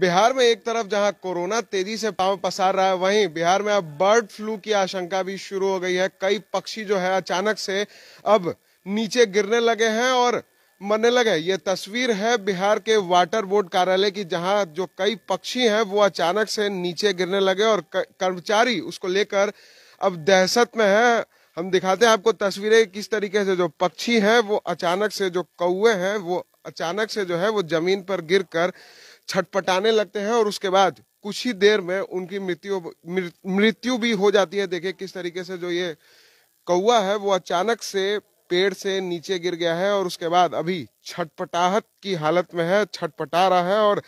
बिहार में एक तरफ जहां कोरोना तेजी से पांव पसार रहा है वहीं बिहार में अब बर्ड फ्लू की आशंका भी शुरू हो गई है कई पक्षी जो है अचानक से अब नीचे गिरने लगे हैं और मरने लगे ये तस्वीर है बिहार के वाटर बोर्ड कार्यालय की जहां जो कई पक्षी हैं वो अचानक से नीचे गिरने लगे और कर्मचारी उसको लेकर अब दहशत में है हम दिखाते हैं आपको तस्वीरें किस तरीके से जो पक्षी हैं वो अचानक से जो कौए हैं वो अचानक से जो है वो जमीन पर गिरकर छटपटाने लगते हैं और उसके बाद कुछ ही देर में उनकी मृत्यु मृत्यु भी हो जाती है देखिए किस तरीके से जो ये कौआ है वो अचानक से पेड़ से नीचे गिर गया है और उसके बाद अभी छटपटाहट की हालत में है छटपटा रहा है और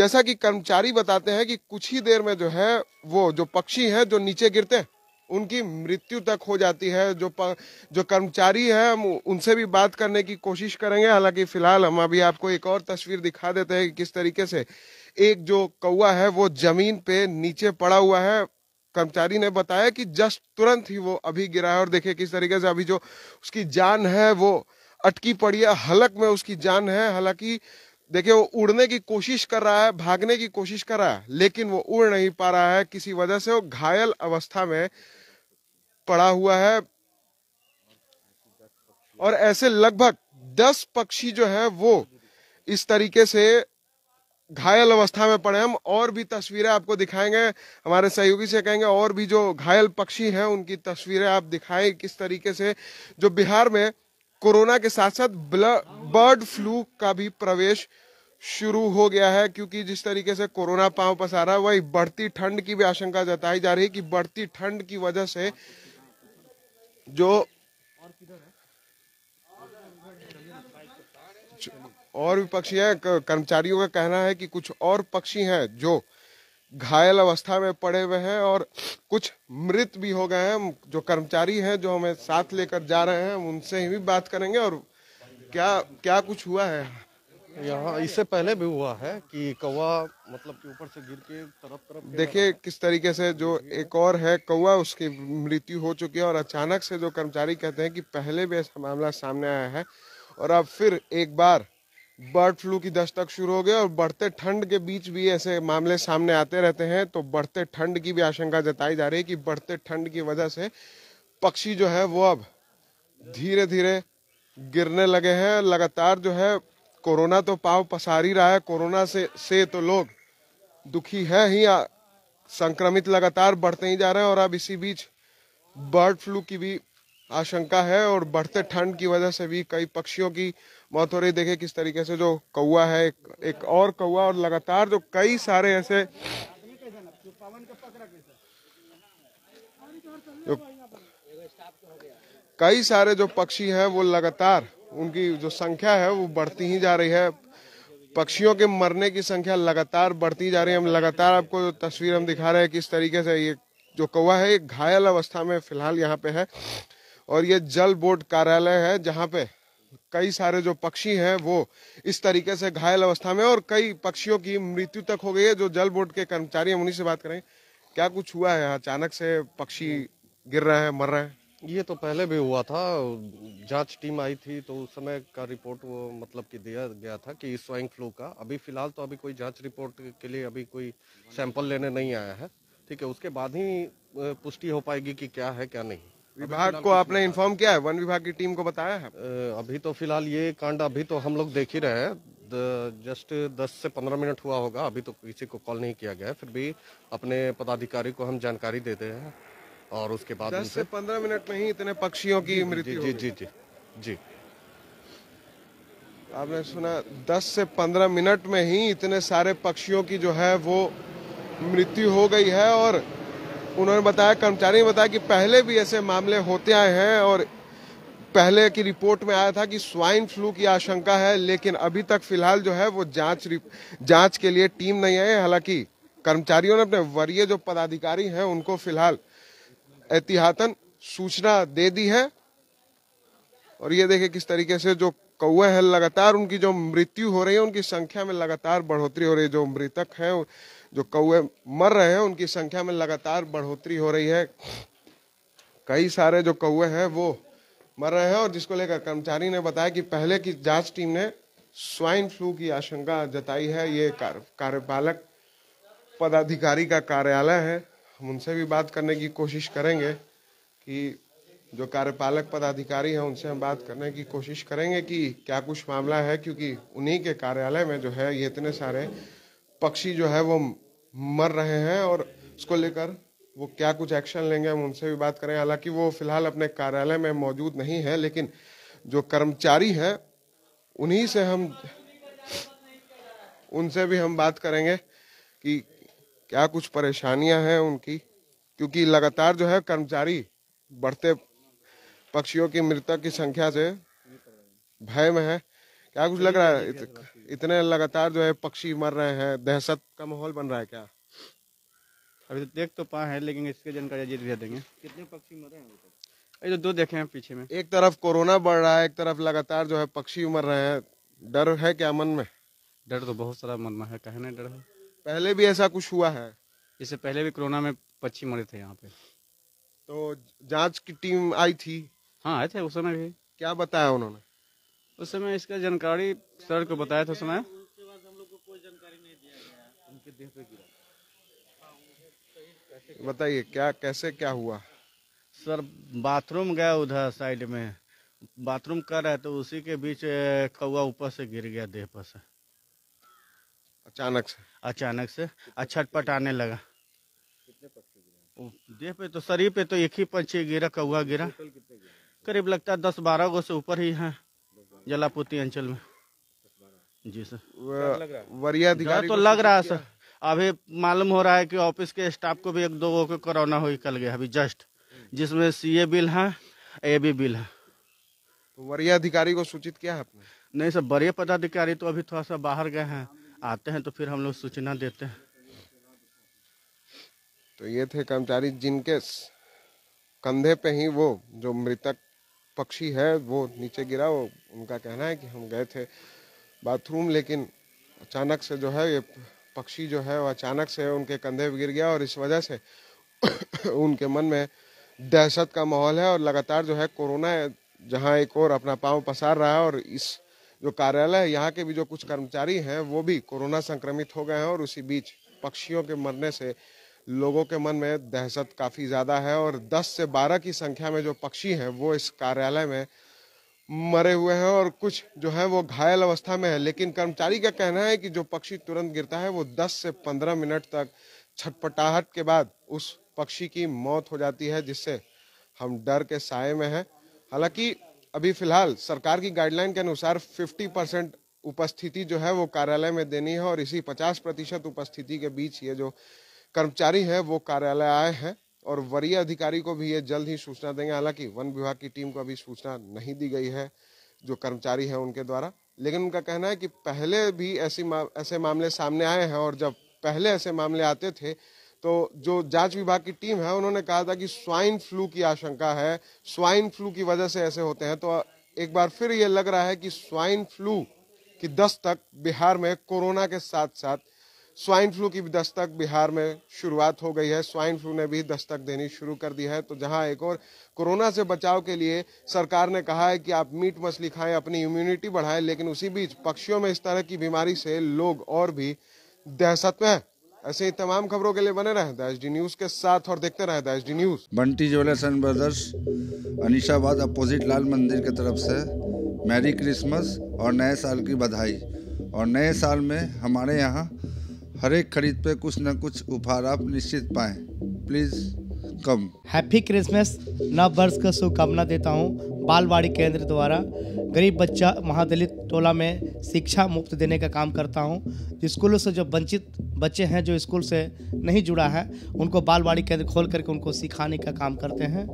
जैसा कि कर्मचारी बताते हैं कि कुछ ही देर में जो है वो जो पक्षी है जो नीचे गिरते हैं उनकी मृत्यु तक हो जाती है जो जो कर्मचारी है हम उनसे भी बात करने की कोशिश करेंगे हालांकि फिलहाल हम अभी आपको एक और तस्वीर दिखा देते हैं कि किस तरीके से एक जो कौआ है वो जमीन पे नीचे पड़ा हुआ है कर्मचारी ने बताया कि जस्ट तुरंत ही वो अभी गिरा है और देखिए किस तरीके से अभी जो उसकी जान है वो अटकी पड़ी है हलक में उसकी जान है हालांकि देखिए वो उड़ने की कोशिश कर रहा है भागने की कोशिश कर रहा है लेकिन वो उड़ नहीं पा रहा है किसी वजह से वो घायल अवस्था में पड़ा हुआ है और ऐसे लगभग दस पक्षी जो है वो इस तरीके से घायल अवस्था में पड़े हम और भी तस्वीरें आपको दिखाएंगे हमारे सहयोगी से कहेंगे और भी जो घायल पक्षी हैं उनकी तस्वीरें आप दिखाएं किस तरीके से जो बिहार में कोरोना के साथ साथ बर्ड फ्लू का भी प्रवेश शुरू हो गया है क्योंकि जिस तरीके से कोरोना पांव पसारा वही बढ़ती ठंड की भी आशंका जताई जा रही है कि बढ़ती ठंड की वजह से जो और भी पक्षी हैं कर्मचारियों का कहना है कि कुछ और पक्षी हैं जो घायल अवस्था में पड़े हुए हैं और कुछ मृत भी हो गए हैं जो कर्मचारी हैं जो हमें साथ लेकर जा रहे हैं उनसे ही भी बात करेंगे और क्या क्या कुछ हुआ है यहाँ इससे पहले भी हुआ है कि कौवा मतलब कि ऊपर से गिर के तरफ तरफ देखिए मतलब किस तरीके से जो एक और है कौवा उसकी मृत्यु हो चुकी है और अचानक से जो कर्मचारी कहते हैं कि पहले भी ऐसा मामला सामने आया है और अब फिर एक बार बर्ड फ्लू की दस्तक शुरू हो गई और बढ़ते ठंड के बीच भी ऐसे मामले सामने आते रहते हैं तो बढ़ते ठंड की भी आशंका जताई जा रही है कि बढ़ते ठंड की वजह से पक्षी जो है वो अब धीरे धीरे गिरने लगे हैं लगातार जो है कोरोना तो पाव पसार ही रहा है कोरोना से से तो लोग दुखी है ही आ, संक्रमित लगातार बढ़ते ही जा रहे हैं और अब इसी बीच बर्ड फ्लू की भी आशंका है और बढ़ते ठंड की वजह से भी कई पक्षियों की मौत हो रही देखे किस तरीके से जो कौआ है एक, एक और कौआ और लगातार जो कई सारे ऐसे जो कई सारे जो पक्षी हैं वो लगातार उनकी जो संख्या है वो बढ़ती ही जा रही है पक्षियों के मरने की संख्या लगातार बढ़ती जा रही है हम लगातार आपको जो तस्वीर हम दिखा रहे हैं किस तरीके से ये जो कौवा है ये घायल अवस्था में फिलहाल यहाँ पे है और ये जल बोर्ड कार्यालय है जहाँ पे कई सारे जो पक्षी हैं वो इस तरीके से घायल अवस्था में और कई पक्षियों की मृत्यु तक हो गई है जो जल बोर्ड के कर्मचारी हम उन्हीं से बात करें क्या कुछ हुआ है अचानक से पक्षी गिर रहे हैं मर रहे हैं ये तो पहले भी हुआ था जांच टीम आई थी तो उस समय का रिपोर्ट वो मतलब कि दिया गया था कि स्वाइन फ्लू का अभी फिलहाल तो अभी कोई जांच रिपोर्ट के लिए अभी कोई सैंपल लेने नहीं आया है ठीक है उसके बाद ही पुष्टि हो पाएगी कि क्या है क्या नहीं विभाग को आपने इन्फॉर्म किया है वन विभाग की टीम को बताया है अभी तो फिलहाल ये कांड अभी तो हम लोग देख ही रहे हैं जस्ट 10 से 15 मिनट हुआ होगा अभी तो किसी को कॉल नहीं किया गया फिर भी अपने पदाधिकारी को हम जानकारी देते हैं और उसके बाद दस से पंद्रह मिनट में ही इतने पक्षियों की मृत्यु जी जी जी जी आपने सुना दस से पंद्रह मिनट में ही इतने सारे पक्षियों की जो है वो मृत्यु हो गई है और उन्होंने बताया कर्मचारी ने बताया कि पहले भी ऐसे मामले होते आए हैं और पहले की रिपोर्ट में आया था कि स्वाइन फ्लू की आशंका है लेकिन अभी तक फिलहाल जो है वो जांच जांच के लिए टीम नहीं आई हालांकि कर्मचारियों ने अपने वरीय जो पदाधिकारी हैं उनको फिलहाल एहतियातन सूचना दे दी है और ये देखे किस तरीके से जो कौए हैं लगातार उनकी जो मृत्यु हो रही है उनकी संख्या में लगातार बढ़ोतरी हो रही है जो मृतक हैं जो कौए मर रहे हैं उनकी संख्या में लगातार बढ़ोतरी हो रही है कई सारे जो कौए हैं वो मर रहे हैं और जिसको लेकर कर्मचारी ने बताया कि पहले की जांच टीम ने स्वाइन फ्लू की आशंका जताई है ये कार्यपालक पदाधिकारी का कार्यालय है हम उनसे भी बात करने की कोशिश करेंगे कि जो कार्यपालक पदाधिकारी हैं उनसे हम बात करने की कोशिश करेंगे कि क्या कुछ मामला है क्योंकि उन्हीं के कार्यालय में जो है ये इतने सारे पक्षी जो है वो मर रहे हैं और उसको लेकर वो क्या कुछ एक्शन लेंगे हम उनसे भी बात करें हालांकि वो फिलहाल अपने कार्यालय में मौजूद नहीं है लेकिन जो कर्मचारी हैं उन्हीं से हम उनसे भी हम बात करेंगे कि क्या कुछ परेशानियां हैं उनकी क्योंकि लगातार जो है कर्मचारी बढ़ते पक्षियों की मृतक की संख्या से भय में है क्या कुछ लग रहा है इत, इतने लगातार जो है पक्षी मर रहे हैं दहशत का माहौल बन रहा है क्या अभी तो देख तो पा है लेकिन इसके जानकारी देंगे कितने पक्षी मरे हैं अभी तो दो देखे हैं पीछे में एक तरफ कोरोना बढ़ रहा है एक तरफ लगातार जो है पक्षी मर रहे हैं डर है क्या मन में डर तो बहुत सारा मन में है कहने डर है पहले भी ऐसा कुछ हुआ है इससे पहले भी कोरोना में पक्षी मरे थे यहाँ पे तो जांच की टीम आई थी हाँ आए थे उस समय भी क्या बताया उन्होंने उस समय इसका जानकारी सर को बताया था उस समय बताइए क्या कैसे क्या हुआ सर बाथरूम गया उधर साइड में बाथरूम कर रहे तो उसी के बीच कौआ ऊपर से गिर गया देह पर से अचानक से अचानक से अछटपट आने लगा देह पे तो शरीर पे तो एक ही पंछी गिरा कौआ गिरा करीब लगता है दस बारह गो से ऊपर ही है जलापूर्ति अंचल में जी सर वरिया तो लग रहा है तो सर अभी मालूम हो रहा है कि ऑफिस के स्टाफ को भी एक दो को कोरोना हो कल गया अभी जस्ट हम्म। जिसमें सीए बिल है ए बी बिल है तो वरिया अधिकारी को सूचित किया है आपने नहीं सर वरीय पदाधिकारी तो अभी थोड़ा सा बाहर गए हैं आते हैं तो फिर हम लोग सूचना देते हैं तो ये थे कर्मचारी जिनके कंधे पे ही वो जो मृतक पक्षी है वो नीचे गिरा वो उनका कहना है कि हम गए थे बाथरूम लेकिन अचानक से जो है ये पक्षी जो है वो अचानक से उनके कंधे पर गिर गया और इस वजह से उनके मन में दहशत का माहौल है और लगातार जो है कोरोना जहाँ एक और अपना पांव पसार रहा है और इस जो कार्यालय यहाँ के भी जो कुछ कर्मचारी हैं वो भी कोरोना संक्रमित हो गए हैं और उसी बीच पक्षियों के मरने से लोगों के मन में दहशत काफ़ी ज़्यादा है और 10 से 12 की संख्या में जो पक्षी हैं वो इस कार्यालय में मरे हुए हैं और कुछ जो है वो घायल अवस्था में है लेकिन कर्मचारी का कहना है कि जो पक्षी तुरंत गिरता है वो 10 से 15 मिनट तक छटपटाहट के बाद उस पक्षी की मौत हो जाती है जिससे हम डर के साय में हैं हालांकि अभी फिलहाल सरकार की गाइडलाइन के अनुसार 50 परसेंट उपस्थिति जो है वो कार्यालय में देनी है और इसी 50 प्रतिशत उपस्थिति के बीच ये जो कर्मचारी है वो कार्यालय आए हैं और वरीय अधिकारी को भी ये जल्द ही सूचना देंगे हालांकि वन विभाग की टीम को अभी सूचना नहीं दी गई है जो कर्मचारी है उनके द्वारा लेकिन उनका कहना है कि पहले भी ऐसी मा, ऐसे मामले सामने आए हैं और जब पहले ऐसे मामले आते थे तो जो जांच विभाग की टीम है उन्होंने कहा था कि स्वाइन फ्लू की आशंका है स्वाइन फ्लू की वजह से ऐसे होते हैं तो एक बार फिर ये लग रहा है कि स्वाइन फ्लू की दस्तक बिहार में कोरोना के साथ साथ स्वाइन फ्लू की भी दस्तक बिहार में शुरुआत हो गई है स्वाइन फ्लू ने भी दस्तक देनी शुरू कर दी है तो जहां एक और कोरोना से बचाव के लिए सरकार ने कहा है कि आप मीट मछली खाएं अपनी इम्यूनिटी बढ़ाएं लेकिन उसी बीच पक्षियों में इस तरह की बीमारी से लोग और भी दहशत में हैं ऐसे ही तमाम खबरों के लिए बने रहे द एच न्यूज के साथ और देखते रहे news Bunty jewellers and brothers Anishabad opposite Lal Mandir की तरफ से मैरी क्रिसमस और नए साल की बधाई और नए साल में हमारे यहाँ हर एक खरीद पे कुछ न कुछ उपहार आप निश्चित पाए प्लीज़ कम हैप्पी क्रिसमस नव वर्ष का शुभकामना देता हूँ बालवाड़ी केंद्र द्वारा गरीब बच्चा महादलित टोला में शिक्षा मुफ्त देने का काम करता हूँ स्कूलों से जो वंचित बच्चे हैं जो स्कूल से नहीं जुड़ा है उनको बालवाड़ी केंद्र खोल करके उनको सिखाने का काम करते हैं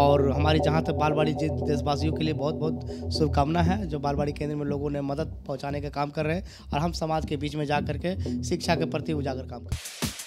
और हमारी जहाँ तक बालवाड़ी जिस देशवासियों के लिए बहुत बहुत शुभकामना है जो बालवाड़ी केंद्र में लोगों ने मदद पहुँचाने का काम कर रहे हैं और हम समाज के बीच में जा करके शिक्षा के प्रति उजागर काम कर रहे हैं